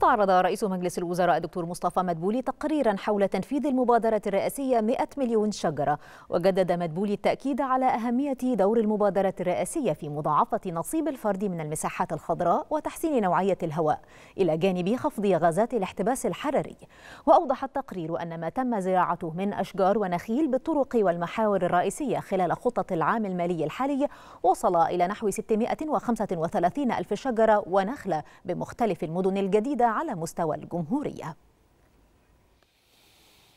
استعرض رئيس مجلس الوزراء الدكتور مصطفى مدبولي تقريرا حول تنفيذ المبادرة الرئاسية 100 مليون شجرة وجدد مدبولي التأكيد على أهمية دور المبادرة الرئاسية في مضاعفة نصيب الفرد من المساحات الخضراء وتحسين نوعية الهواء إلى جانب خفض غازات الاحتباس الحراري وأوضح التقرير أن ما تم زراعته من أشجار ونخيل بالطرق والمحاور الرئيسية خلال خطط العام المالي الحالي وصل إلى نحو 635 ألف شجرة ونخلة بمختلف المدن الجديدة على مستوى الجمهورية